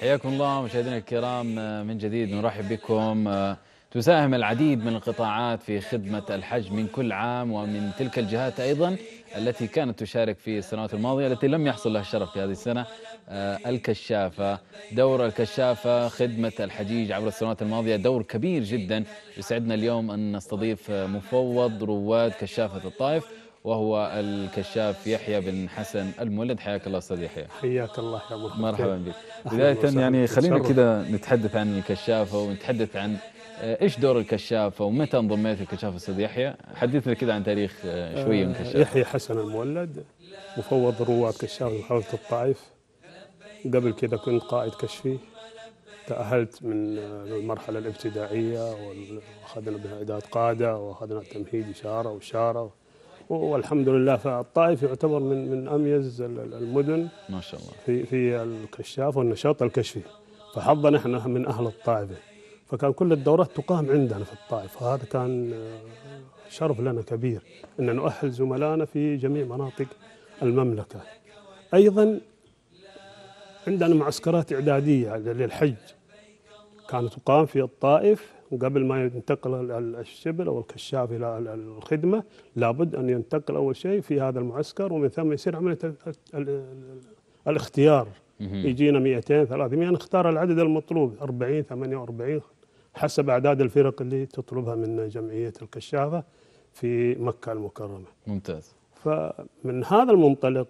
حياكم الله مشاهدينا الكرام من جديد نرحب بكم تساهم العديد من القطاعات في خدمة الحج من كل عام ومن تلك الجهات أيضا التي كانت تشارك في السنوات الماضية التي لم يحصل لها الشرف في هذه السنة آه، الكشافة دور الكشافة خدمة الحجيج عبر السنوات الماضية دور كبير جدا يسعدنا اليوم أن نستضيف مفوض رواد كشافة الطائف وهو الكشاف يحيى بن حسن المولد حياك الله استاذ يحيى حياك الله يا ابو مرحبا بك بدايه يعني خلينا كذا نتحدث عن الكشافه ونتحدث عن آه، ايش دور الكشافه ومتى انضميت الكشافه استاذ يحيى حدثنا كذا عن تاريخ آه، شويه آه، من الكشافه يحيى حسن المولد مفوض رواد كشاف محافظه الطائف قبل كذا كنت قائد كشفي تأهلت من المرحلة الابتدائية وأخذنا بها إعداد قادة وأخذنا تمهيد إشارة وإشارة والحمد لله فالطائف يعتبر من من اميز المدن ما شاء الله في في الكشاف والنشاط الكشفي فحظنا احنا من اهل الطائفه فكان كل الدورات تقام عندنا في الطائف وهذا كان آه، شرف لنا كبير ان نؤهل زملائنا في جميع مناطق المملكه ايضا عندنا معسكرات اعداديه للحج كانت تقام في الطائف قبل ما ينتقل الشبل او الكشاف الى الخدمه لابد ان ينتقل اول شيء في هذا المعسكر ومن ثم يصير عمليه الاختيار يجينا 200 300 نختار العدد المطلوب 40 48 حسب اعداد الفرق اللي تطلبها من جمعيه الكشافه في مكه المكرمه. ممتاز. فمن هذا المنطلق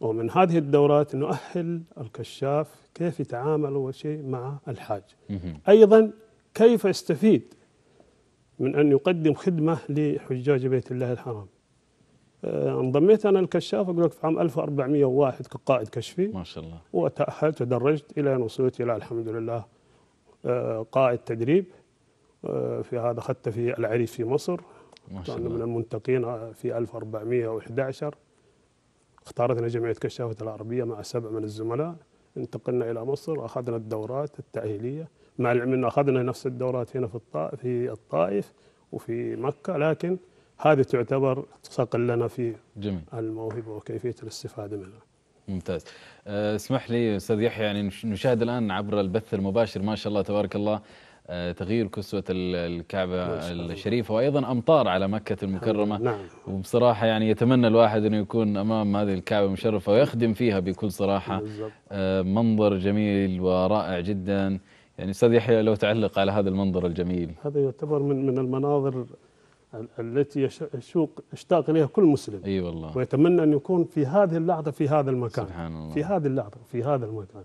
ومن هذه الدورات نؤهل الكشاف كيف يتعامل اول شيء مع الحاج. ايضا كيف يستفيد من أن يقدم خدمة لحجاج بيت الله الحرام آه، انضميت أنا الكشاف أقول لك في عام 1401 كقائد كشفي ما شاء الله وتأهلت ودرجت إلى أن وصلت إلى الحمد لله آه، قائد تدريب آه، في هذا أخذت في العريف في مصر ما شاء الله من المنتقين في 1411 اختارتنا جمعية كشافة العربية مع سبع من الزملاء انتقلنا إلى مصر أخذنا الدورات التأهيلية مع العلم انه أخذنا نفس الدورات هنا في الطا في الطائف وفي مكة لكن هذه تعتبر صقل لنا في جميل. الموهبة وكيفية الاستفادة منها ممتاز آه، اسمح لي أستاذ يحيى يعني نشاهد الآن عبر البث المباشر ما شاء الله تبارك الله آه، تغيير كسوة الكعبة الشريفة وأيضا أمطار على مكة المكرمة نعم. وبصراحة يعني يتمنى الواحد أنه يكون أمام هذه الكعبة المشرفة ويخدم فيها بكل صراحة آه، منظر جميل ورائع جدا يعني استاذ يحيى لو تعلق على هذا المنظر الجميل هذا يعتبر من من المناظر التي يشوق يشتاق اليها كل مسلم اي أيوة والله ويتمنى ان يكون في هذه اللحظه في هذا المكان سبحان الله في هذه اللحظه في هذا المكان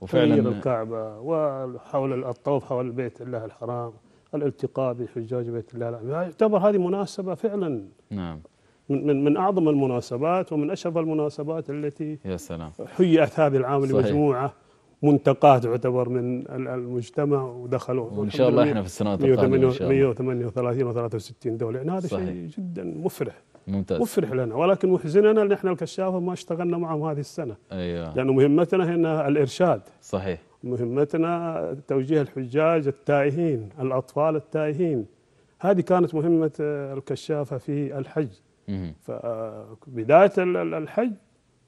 وفعلا الكعبه وحول الطوف حول بيت الله الحرام الالتقاء بحجاج بيت الله الحرام يعني يعتبر هذه مناسبه فعلا نعم من من من اعظم المناسبات ومن اشرف المناسبات التي يا سلام حيت هذه العام لمجموعه منتقاه تعتبر من المجتمع ودخلوا وان شاء الله احنا في السنوات القادمه ان شاء الله 138 و63 دوله يعني هذا شيء جدا مفرح ممتاز مفرح لنا ولكن محزننا ان احنا الكشافه ما اشتغلنا معهم هذه السنه ايوه لانه مهمتنا هنا الارشاد صحيح مهمتنا توجيه الحجاج التائهين الاطفال التائهين هذه كانت مهمه آه، الكشافه في الحج فبدايه آه، الحج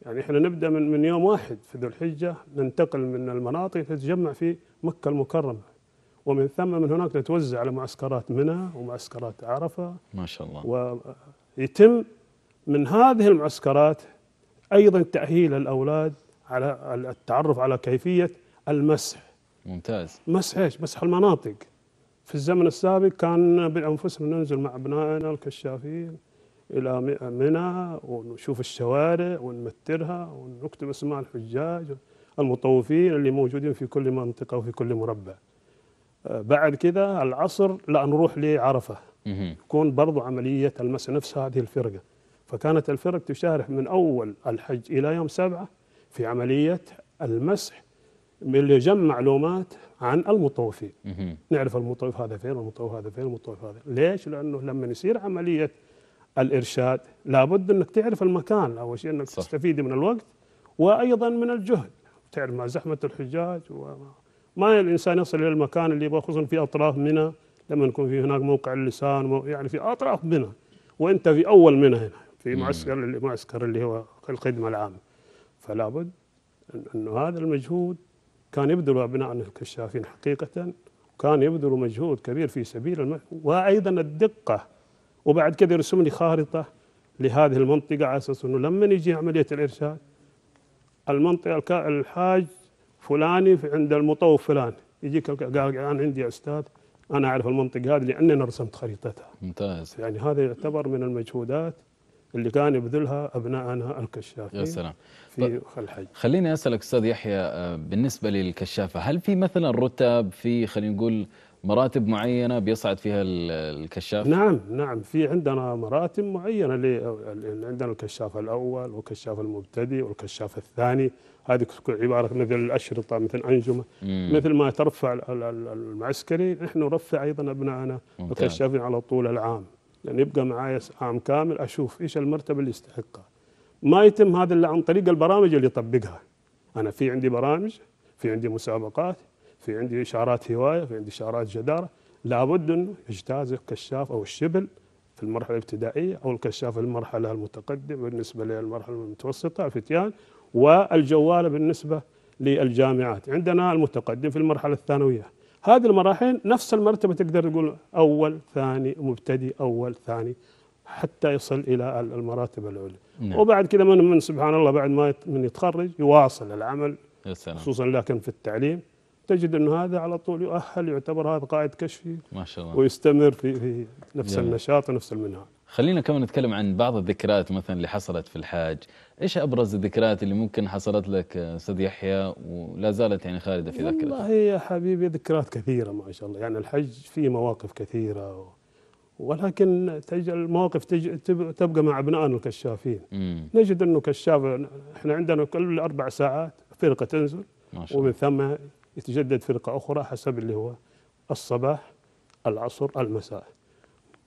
يعني احنا نبدا من من يوم واحد في ذو الحجه ننتقل من المناطق تتجمع في مكه المكرمه ومن ثم من هناك تتوزع على معسكرات منى ومعسكرات عرفه ما شاء الله ويتم من هذه المعسكرات ايضا تاهيل الاولاد على التعرف على كيفيه المسح ممتاز مسح ايش؟ مسح المناطق في الزمن السابق كان بانفسنا ننزل مع ابنائنا الكشافين الى منى ونشوف الشوارع ونمترها ونكتب اسماء الحجاج المطوفين اللي موجودين في كل منطقه وفي كل مربع. آه، بعد كذا العصر لا نروح لعرفه يكون برضو عمليه المس نفس هذه الفرقه. فكانت الفرق تشارك من اول الحج الى يوم سبعه في عمليه المسح اللي جمع معلومات عن المطوفين. نعرف المطوف هذا فين والمطوف هذا فين والمطوف هذا، ليش؟ لانه لما يصير عمليه الارشاد لابد انك تعرف المكان اول شيء انك صح. تستفيد من الوقت وايضا من الجهد تعرف ما زحمه الحجاج وما الانسان يصل الى المكان اللي يبغى خصوصا في اطراف منى لما يكون في هناك موقع اللسان يعني في اطراف منى وانت في اول منى هنا في معسكر المعسكر اللي هو الخدمه العامه فلا بد انه هذا المجهود كان يبذله ابناء الكشافين حقيقه وكان يبذلوا مجهود كبير في سبيل الم... وايضا الدقه وبعد كده يرسم لي خارطه لهذه المنطقه على اساس انه لما يجي عمليه الارشاد المنطقه الحاج فلاني عند المطوف فلان يجيك قال انا عندي استاذ انا اعرف المنطقه هذه لاني انا رسمت خريطتها ممتاز يعني هذا يعتبر من المجهودات اللي كان يبذلها ابناءنا الكشافين يا سلام في طيب. الحج خليني اسالك استاذ يحيى آه، بالنسبه للكشافه هل في مثلا رتب في خلينا نقول مراتب معينه بيصعد فيها الكشاف نعم نعم في عندنا مراتب معينه عندنا الكشاف الاول والكشاف المبتدئ والكشاف الثاني هذه عباره مثل الاشرطه مثل انجمه مم. مثل ما ترفع المعسكري نحن نرفع ايضا ابنائنا الكشافين على طول العام لان يعني يبقى معي عام كامل اشوف ايش المرتبه اللي يستحقها ما يتم هذا الا عن طريق البرامج اللي يطبقها انا في عندي برامج في عندي مسابقات في عندي إشارات هواية في عندي إشارات جدارة لابد أنه يجتاز الكشاف أو الشبل في المرحلة الابتدائية أو الكشاف المرحلة المتقدمة بالنسبة للمرحلة المتوسطة الفتيان والجوال بالنسبة للجامعات عندنا المتقدم في المرحلة الثانوية هذه المراحل نفس المرتبة تقدر تقول أول ثاني مبتدئ أول ثاني حتى يصل إلى المراتب العليا نعم. وبعد كذا من, من سبحان الله بعد ما من يتخرج يواصل العمل خصوصا لكن في التعليم تجد انه هذا على طول يؤهل يعتبر هذا قائد كشفي ما شاء الله ويستمر في في نفس جميل. النشاط ونفس المنهج خلينا كمان نتكلم عن بعض الذكريات مثلا اللي حصلت في الحاج ايش ابرز الذكريات اللي ممكن حصلت لك استاذ يحيى ولا زالت يعني خالده في ذاكرتك والله يا حبيبي ذكريات كثيره ما شاء الله يعني الحج فيه مواقف كثيره و... ولكن تجي المواقف تجي تبقى مع ابنائنا الكشافين مم. نجد انه كشاف احنا عندنا كل اربع ساعات فرقه تنزل ومن ثم يتجدد فرقة أخرى حسب اللي هو الصباح العصر المساء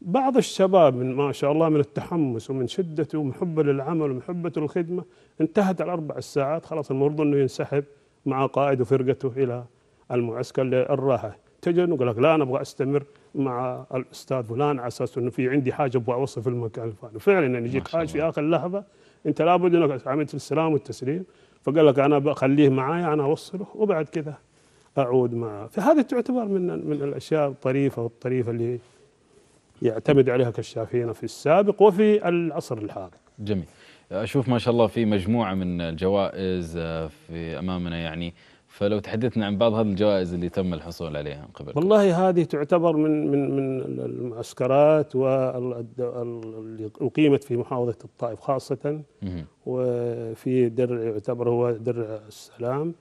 بعض الشباب من ما شاء الله من التحمس ومن شدته ومحبة للعمل ومحبة للخدمة انتهت الأربع الساعات خلاص المفروض أنه ينسحب مع قائد وفرقته إلى المعسكر للراحة تجد يقول لك لا انا ابغى استمر مع الاستاذ فلان على اساس انه في عندي حاجه ابغى اوصل في المكان الفلاني فعلا يعني يجيك حاجه في اخر لحظه انت لابد انك عملت السلام والتسليم فقال لك انا بخليه معايا انا اوصله وبعد كذا اعود معه فهذه تعتبر من من الاشياء الطريفه والطريفه اللي يعتمد عليها كشافين في السابق وفي العصر الحاضر جميل اشوف ما شاء الله في مجموعه من الجوائز آه، في امامنا يعني فلو تحدثنا عن بعض هذه الجوائز اللي تم الحصول عليها من قبل والله هذه تعتبر من من من المعسكرات واللي اقيمت في محافظه الطائف خاصه وفي درع يعتبر هو درع السلام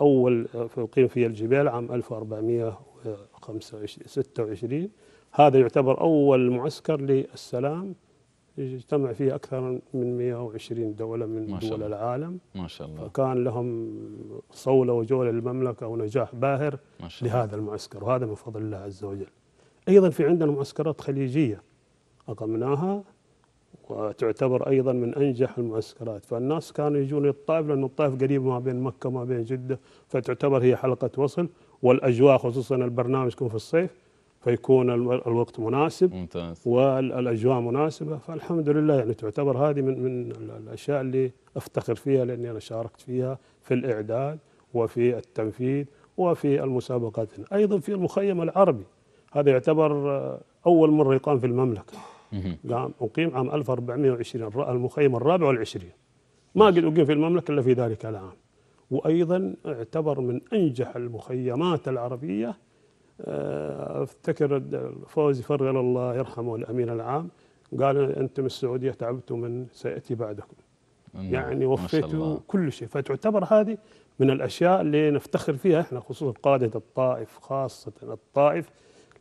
أول أقيم في الجبال عام 1426 هذا يعتبر أول معسكر للسلام اجتمع فيه أكثر من 120 دولة من ما شاء دول الله. العالم ما شاء الله فكان لهم صولة وجولة للمملكة ونجاح باهر ما شاء لهذا الله. المعسكر وهذا من فضل الله عز وجل أيضا في عندنا معسكرات خليجية أقمناها وتعتبر أيضا من أنجح المعسكرات فالناس كانوا يجون للطائف لأن الطائف قريب ما بين مكة وما بين جدة فتعتبر هي حلقة وصل والأجواء خصوصا البرنامج يكون في الصيف فيكون الوقت مناسب ممتاز والاجواء مناسبه فالحمد لله يعني تعتبر هذه من من الاشياء اللي افتخر فيها لاني انا شاركت فيها في الاعداد وفي التنفيذ وفي المسابقات ايضا في المخيم العربي هذا يعتبر اول مره يقام في المملكه قام أقيم عام 1420 المخيم الرابع والعشرين ما قد أقيم في المملكة إلا في ذلك العام وأيضا اعتبر من أنجح المخيمات العربية آه، افتكر فوزي فرغل الله يرحمه الأمين العام قال أنتم السعودية تعبتوا من سيأتي بعدكم نعم، يعني وفيتوا كل شيء فتعتبر هذه من الأشياء اللي نفتخر فيها احنا خصوصا قادة الطائف خاصة الطائف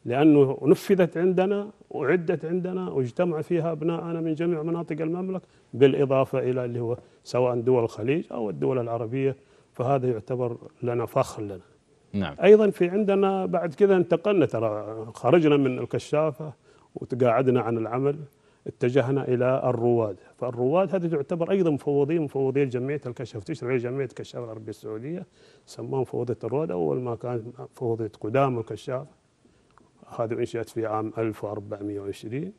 لأنه نفذت عندنا وعدت عندنا واجتمع فيها أبناءنا من جميع مناطق المملكة بالإضافة إلى اللي هو سواء دول الخليج أو الدول العربية فهذا يعتبر لنا فخر لنا نعم. أيضا في عندنا بعد كذا انتقلنا ترى خرجنا من الكشافة وتقاعدنا عن العمل اتجهنا الى الرواد، فالرواد هذه تعتبر ايضا مفوضين مفوضين جمعيه الكشف تشرع جمعيه الكشاف العربيه السعوديه سموها مفوضيه الرواد اول ما كانت مفوضيه قدام الكشاف هذه أنشئت في عام 1420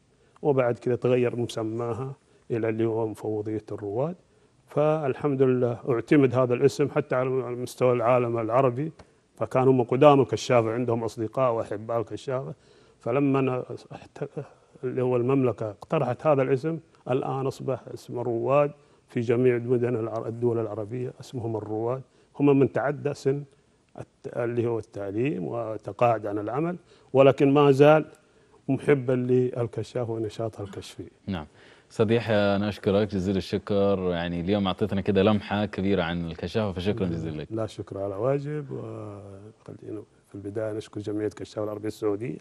وبعد كذا تغير مسماها إلى اللي هو مفوضية الرواد فالحمد لله اعتمد هذا الاسم حتى على مستوى العالم العربي فكانوا هم قدام الكشافة عندهم أصدقاء وأحباء الكشافة فلما اللي هو المملكة اقترحت هذا الاسم الآن أصبح اسم الرواد في جميع مدن الدول العربية اسمهم الرواد هم من تعدى سن اللي هو التعليم وتقاعد عن العمل ولكن ما زال محبا للكشاف ونشاطها الكشفي نعم استاذ يحيى انا اشكرك جزيل الشكر يعني اليوم اعطيتنا كده لمحه كبيره عن الكشافه فشكرا جزيلا لك لا شكر على واجب وخلينا في البدايه نشكر جمعيه كشاف العربيه السعوديه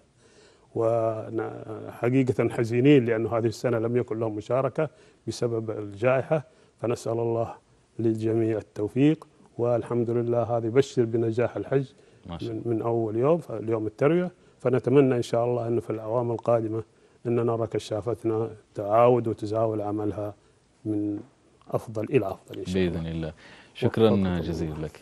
وحقيقه حزينين لانه هذه السنه لم يكن لهم مشاركه بسبب الجائحه فنسال الله للجميع التوفيق والحمد لله هذه بشر بنجاح الحج من, من أول يوم اليوم التروية فنتمنى إن شاء الله أنه في الأعوام القادمة أن نرى كشافتنا تعاود وتزاول عملها من أفضل إلى أفضل إن شاء الله بإذن الله شكرا جزيلا لك